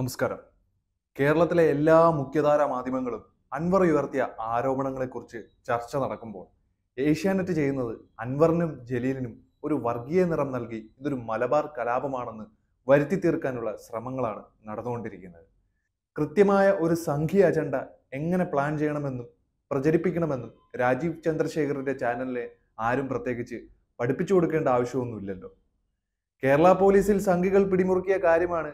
നമസ്കാരം കേരളത്തിലെ എല്ലാ മുഖ്യധാര മാധ്യമങ്ങളും അൻവർ ഉയർത്തിയ ആരോപണങ്ങളെക്കുറിച്ച് ചർച്ച നടക്കുമ്പോൾ ഏഷ്യാനെറ്റ് ചെയ്യുന്നത് അൻവറിനും ജലീലിനും ഒരു വർഗീയ നിറം നൽകി ഇതൊരു മലബാർ കലാപമാണെന്ന് വരുത്തി തീർക്കാനുള്ള ശ്രമങ്ങളാണ് നടന്നുകൊണ്ടിരിക്കുന്നത് കൃത്യമായ ഒരു സംഘീയ അജണ്ട എങ്ങനെ പ്ലാൻ ചെയ്യണമെന്നും പ്രചരിപ്പിക്കണമെന്നും രാജീവ് ചന്ദ്രശേഖറിന്റെ ചാനലിലെ ആരും പ്രത്യേകിച്ച് പഠിപ്പിച്ചു കൊടുക്കേണ്ട ആവശ്യമൊന്നുമില്ലല്ലോ കേരള പോലീസിൽ സംഘികൾ പിടിമുറുക്കിയ കാര്യമാണ്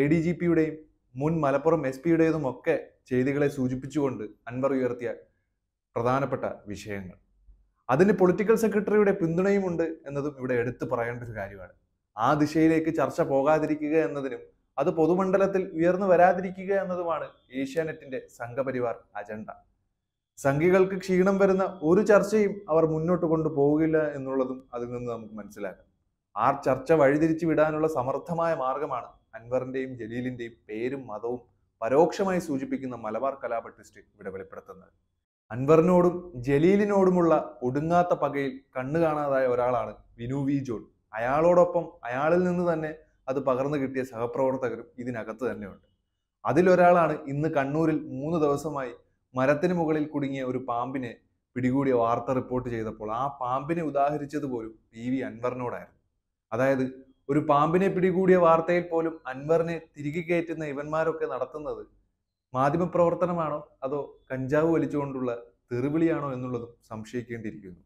എ ഡി ജി പിയുടെയും മുൻ മലപ്പുറം എസ് പിയുടേതും ഒക്കെ ചെയ്തികളെ സൂചിപ്പിച്ചുകൊണ്ട് അൻവർ ഉയർത്തിയ പ്രധാനപ്പെട്ട വിഷയങ്ങൾ അതിന് പൊളിറ്റിക്കൽ സെക്രട്ടറിയുടെ പിന്തുണയുമുണ്ട് എന്നതും ഇവിടെ എടുത്തു പറയേണ്ട ഒരു കാര്യമാണ് ആ ദിശയിലേക്ക് ചർച്ച പോകാതിരിക്കുക എന്നതിനും അത് പൊതുമണ്ഡലത്തിൽ ഉയർന്നു വരാതിരിക്കുക എന്നതുമാണ് ഏഷ്യാനെറ്റിന്റെ സംഘപരിവാർ അജണ്ട സംഘികൾക്ക് ക്ഷീണം വരുന്ന ഒരു ചർച്ചയും അവർ മുന്നോട്ട് കൊണ്ടുപോകില്ല എന്നുള്ളതും അതിൽ നിന്ന് നമുക്ക് മനസ്സിലാക്കാം ആ ചർച്ച വഴിതിരിച്ചു വിടാനുള്ള സമർത്ഥമായ മാർഗമാണ് അൻവറിന്റെയും ജലീലിന്റെയും പേരും മതവും പരോക്ഷമായി സൂചിപ്പിക്കുന്ന മലബാർ കലാപ ട്വിസ്റ്റ് ഇവിടെ വെളിപ്പെടുത്തുന്നത് അൻവറിനോടും ജലീലിനോടുമുള്ള ഒടുങ്ങാത്ത പകയിൽ കണ്ണു കാണാതായ ഒരാളാണ് വിനു വി ജോൺ അയാളോടൊപ്പം അയാളിൽ നിന്ന് തന്നെ അത് പകർന്നു കിട്ടിയ സഹപ്രവർത്തകരും ഇതിനകത്ത് തന്നെയുണ്ട് അതിലൊരാളാണ് ഇന്ന് കണ്ണൂരിൽ മൂന്ന് ദിവസമായി മരത്തിന് മുകളിൽ കുടുങ്ങിയ ഒരു പാമ്പിനെ പിടികൂടിയ വാർത്ത റിപ്പോർട്ട് ചെയ്തപ്പോൾ ആ പാമ്പിനെ ഉദാഹരിച്ചത് പോലും പി വി അൻവറിനോടായിരുന്നു അതായത് ഒരു പാമ്പിനെ പിടികൂടിയ വാർത്തയിൽ പോലും അൻവറിനെ തിരികെ കയറ്റുന്ന ഇവന്മാരൊക്കെ നടത്തുന്നത് മാധ്യമപ്രവർത്തനമാണോ അതോ കഞ്ചാവ് വലിച്ചുകൊണ്ടുള്ള തെറിവിളിയാണോ എന്നുള്ളതും സംശയിക്കേണ്ടിയിരിക്കുന്നു